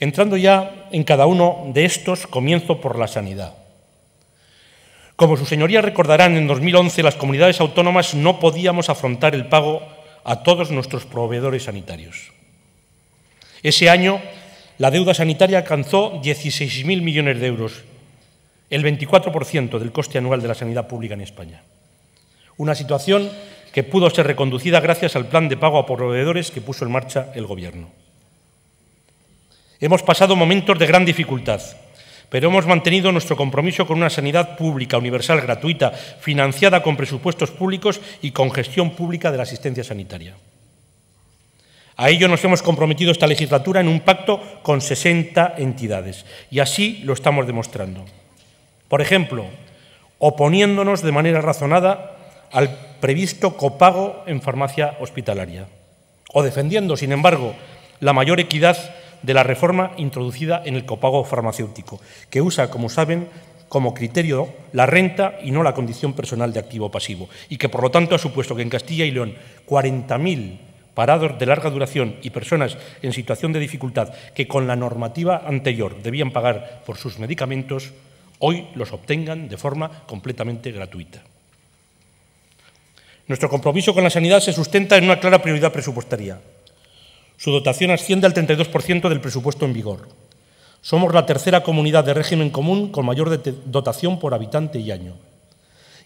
Entrando ya en cada uno de estos, comienzo por la sanidad. Como su señorías recordarán, en 2011 las comunidades autónomas no podíamos afrontar el pago a todos nuestros proveedores sanitarios. Ese año la deuda sanitaria alcanzó 16.000 millones de euros, el 24% del coste anual de la sanidad pública en España. Una situación que pudo ser reconducida gracias al plan de pago a proveedores que puso en marcha el Gobierno. Hemos pasado momentos de gran dificultad, pero hemos mantenido nuestro compromiso con una sanidad pública, universal, gratuita, financiada con presupuestos públicos y con gestión pública de la asistencia sanitaria. A ello nos hemos comprometido esta legislatura en un pacto con 60 entidades y así lo estamos demostrando. Por ejemplo, oponiéndonos de manera razonada al previsto copago en farmacia hospitalaria o defendiendo, sin embargo, la mayor equidad de la reforma introducida en el copago farmacéutico, que usa, como saben, como criterio la renta y no la condición personal de activo pasivo, y que por lo tanto ha supuesto que en Castilla y León 40.000 parados de larga duración y personas en situación de dificultad que con la normativa anterior debían pagar por sus medicamentos, hoy los obtengan de forma completamente gratuita. Nuestro compromiso con la sanidad se sustenta en una clara prioridad presupuestaria. Su dotación asciende al 32% del presupuesto en vigor. Somos la tercera comunidad de régimen común con mayor dotación por habitante y año.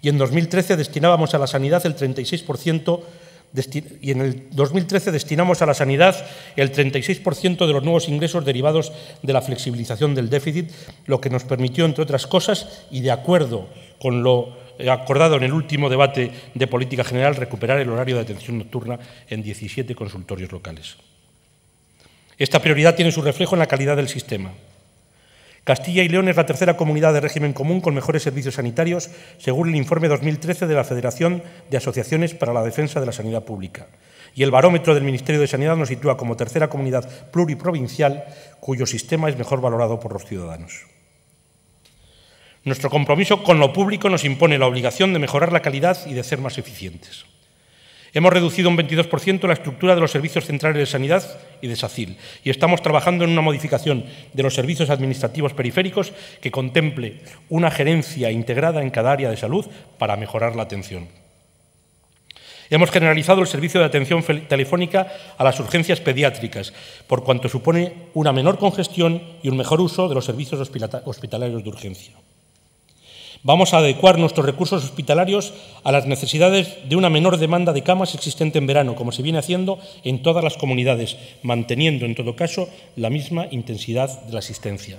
Y en 2013 destinábamos a la sanidad el 36% y en 2013 destinamos a la sanidad el 36% de los nuevos ingresos derivados de la flexibilización del déficit, lo que nos permitió, entre otras cosas, y de acuerdo con lo acordado en el último debate de política general, recuperar el horario de atención nocturna en 17 consultorios locales. Esta prioridad tiene su reflejo en la calidad del sistema. Castilla y León es la tercera comunidad de régimen común con mejores servicios sanitarios, según el informe 2013 de la Federación de Asociaciones para la Defensa de la Sanidad Pública. Y el barómetro del Ministerio de Sanidad nos sitúa como tercera comunidad pluriprovincial cuyo sistema es mejor valorado por los ciudadanos. Nuestro compromiso con lo público nos impone la obligación de mejorar la calidad y de ser más eficientes. Hemos reducido un 22% la estructura de los servicios centrales de sanidad y de SACIL y estamos trabajando en una modificación de los servicios administrativos periféricos que contemple una gerencia integrada en cada área de salud para mejorar la atención. Hemos generalizado el servicio de atención telefónica a las urgencias pediátricas, por cuanto supone una menor congestión y un mejor uso de los servicios hospitalarios de urgencia. Vamos a adecuar nuestros recursos hospitalarios a las necesidades de una menor demanda de camas existente en verano, como se viene haciendo en todas las comunidades, manteniendo en todo caso la misma intensidad de la asistencia.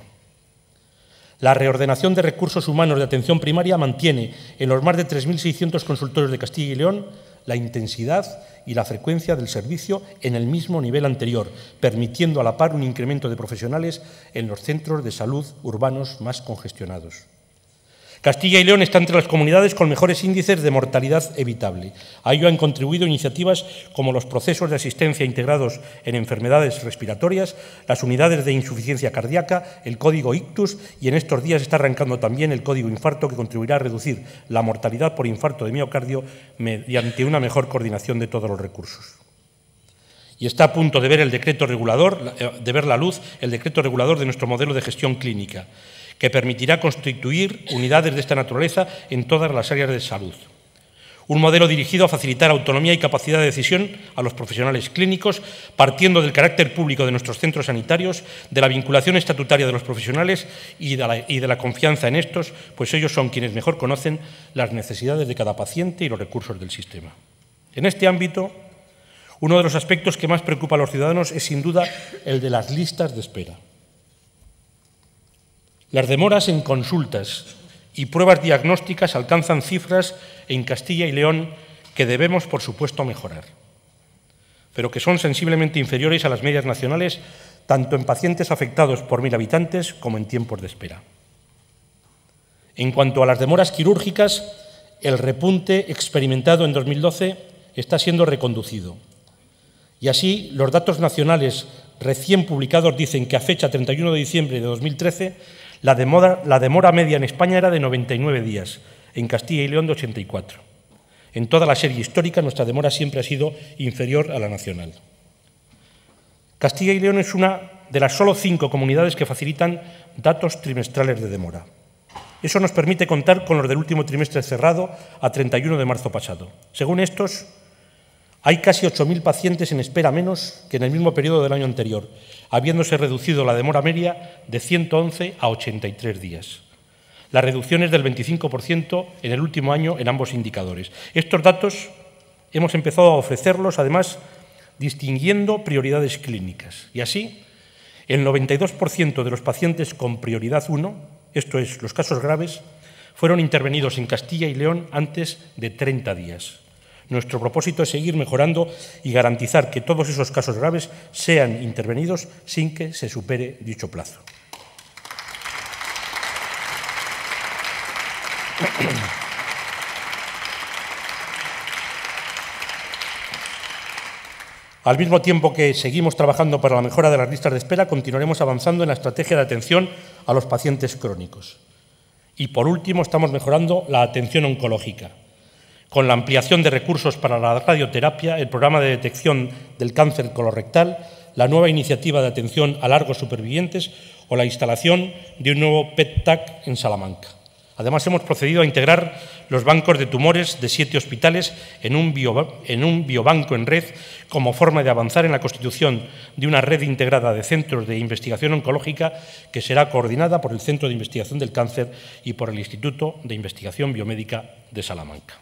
La reordenación de recursos humanos de atención primaria mantiene en los más de 3.600 consultorios de Castilla y León la intensidad y la frecuencia del servicio en el mismo nivel anterior, permitiendo a la par un incremento de profesionales en los centros de salud urbanos más congestionados. Castilla y León está entre las comunidades con mejores índices de mortalidad evitable. A ello han contribuido iniciativas como los procesos de asistencia integrados en enfermedades respiratorias, las unidades de insuficiencia cardíaca, el código ictus y en estos días está arrancando también el código infarto que contribuirá a reducir la mortalidad por infarto de miocardio mediante una mejor coordinación de todos los recursos y está a punto de ver el decreto regulador, eh, de ver la luz, el decreto regulador de nuestro modelo de gestión clínica que permitirá constituir unidades de esta naturaleza en todas las áreas de salud. Un modelo dirigido a facilitar autonomía y capacidad de decisión a los profesionales clínicos, partiendo del carácter público de nuestros centros sanitarios, de la vinculación estatutaria de los profesionales y de, la, confianza en estos, pues ellos son quienes mejor conocen las necesidades de cada paciente y los recursos del sistema. En este ámbito, uno de los aspectos que más preocupa a los ciudadanos es sin duda el de las listas de espera. Las demoras en consultas y pruebas diagnósticas alcanzan cifras en Castilla y León que debemos, por supuesto, mejorar, pero que son sensiblemente inferiores a las medias nacionales tanto en pacientes afectados por mil habitantes como en tiempos de espera. En cuanto a las demoras quirúrgicas, el repunte experimentado en 2012 está siendo reconducido. Y así, los datos nacionales recién publicados dicen que a fecha 31 de diciembre de 2013 la demora, media en España era de 99 días, en Castilla y León de 84. En toda la serie histórica nuestra demora siempre ha sido inferior a la nacional. Castilla y León es una de las solo cinco comunidades que facilitan datos trimestrales de demora. Eso nos permite contar con los del último trimestre cerrado a 31 de marzo pasado. Según estos, hay casi 8.000 pacientes en espera menos que en el mismo periodo del año anterior, habiéndose reducido la demora media de 111 a 83 días. La reducción es del 25% en el último año en ambos indicadores. Estos datos hemos empezado a ofrecerlos, además, distinguiendo prioridades clínicas. Y así, el 92% de los pacientes con prioridad 1, esto es, los casos graves, fueron intervenidos en Castilla y León antes de 30 días nuestro propósito es seguir mejorando y garantizar que todos esos casos graves sean intervenidos sin que se supere dicho plazo. Al mismo tiempo que seguimos trabajando para la mejora de las listas de espera, continuaremos avanzando en la estrategia de atención a los pacientes crónicos. Y por último, estamos mejorando la atención oncológica con la ampliación de recursos para la radioterapia, el programa de detección del cáncer colorectal, la nueva iniciativa de atención a largos supervivientes o la instalación de un nuevo PET-TAC en Salamanca. Además, hemos procedido a integrar los bancos de tumores de siete hospitales en un, en un, biobanco en red como forma de avanzar en la constitución de una red integrada de centros de investigación oncológica que será coordinada por el Centro de Investigación del Cáncer y por el Instituto de Investigación Biomédica de Salamanca.